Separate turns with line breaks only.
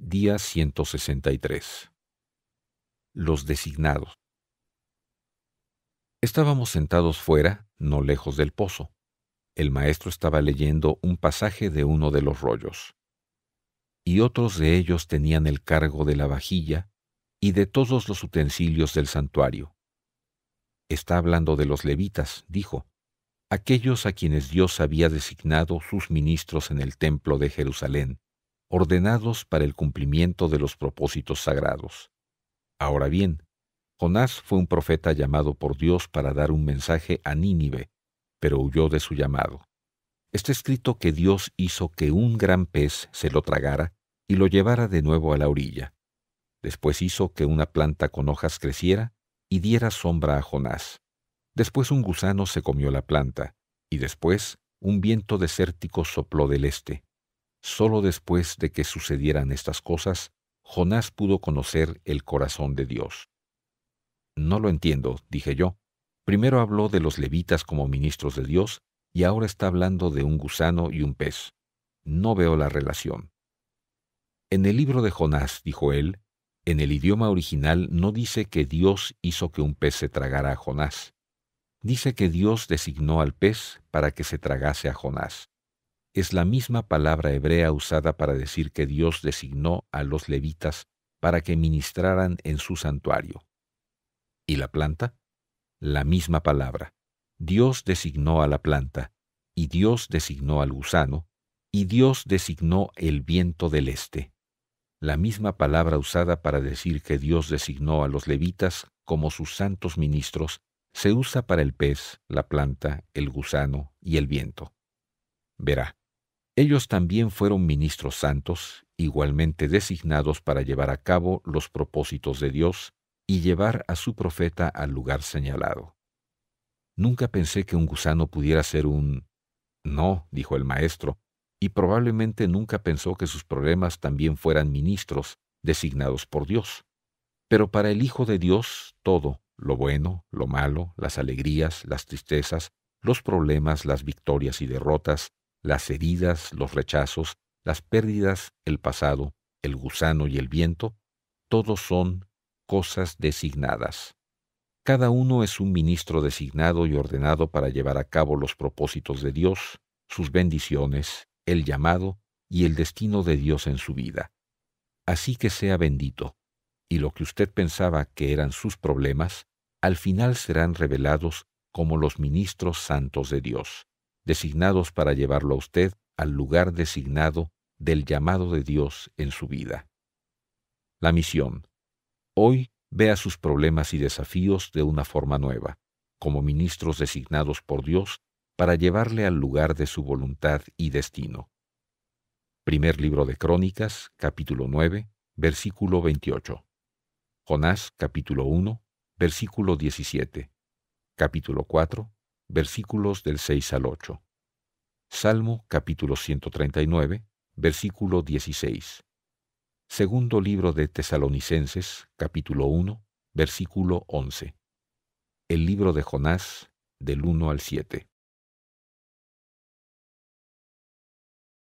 Día 163. Los designados. Estábamos sentados fuera, no lejos del pozo. El maestro estaba leyendo un pasaje de uno de los rollos. Y otros de ellos tenían el cargo de la vajilla y de todos los utensilios del santuario. Está hablando de los levitas, dijo, aquellos a quienes Dios había designado sus ministros en el templo de Jerusalén ordenados para el cumplimiento de los propósitos sagrados. Ahora bien, Jonás fue un profeta llamado por Dios para dar un mensaje a Nínive, pero huyó de su llamado. Está escrito que Dios hizo que un gran pez se lo tragara y lo llevara de nuevo a la orilla. Después hizo que una planta con hojas creciera y diera sombra a Jonás. Después un gusano se comió la planta, y después un viento desértico sopló del este. Solo después de que sucedieran estas cosas, Jonás pudo conocer el corazón de Dios. No lo entiendo, dije yo. Primero habló de los levitas como ministros de Dios y ahora está hablando de un gusano y un pez. No veo la relación. En el libro de Jonás, dijo él, en el idioma original no dice que Dios hizo que un pez se tragara a Jonás. Dice que Dios designó al pez para que se tragase a Jonás es la misma palabra hebrea usada para decir que Dios designó a los levitas para que ministraran en su santuario. ¿Y la planta? La misma palabra. Dios designó a la planta, y Dios designó al gusano, y Dios designó el viento del este. La misma palabra usada para decir que Dios designó a los levitas como sus santos ministros se usa para el pez, la planta, el gusano y el viento. Verá, ellos también fueron ministros santos, igualmente designados para llevar a cabo los propósitos de Dios y llevar a su profeta al lugar señalado. Nunca pensé que un gusano pudiera ser un... No, dijo el maestro, y probablemente nunca pensó que sus problemas también fueran ministros designados por Dios. Pero para el Hijo de Dios, todo, lo bueno, lo malo, las alegrías, las tristezas, los problemas, las victorias y derrotas, las heridas, los rechazos, las pérdidas, el pasado, el gusano y el viento, todos son cosas designadas. Cada uno es un ministro designado y ordenado para llevar a cabo los propósitos de Dios, sus bendiciones, el llamado y el destino de Dios en su vida. Así que sea bendito, y lo que usted pensaba que eran sus problemas, al final serán revelados como los ministros santos de Dios designados para llevarlo a usted al lugar designado del llamado de Dios en su vida. La misión. Hoy vea sus problemas y desafíos de una forma nueva, como ministros designados por Dios para llevarle al lugar de su voluntad y destino. Primer libro de Crónicas, capítulo 9, versículo 28. Jonás, capítulo 1, versículo 17. Capítulo 4, versículos del 6 al 8. Salmo capítulo 139, versículo 16. Segundo libro de Tesalonicenses, capítulo 1, versículo 11. El libro de Jonás, del 1 al 7.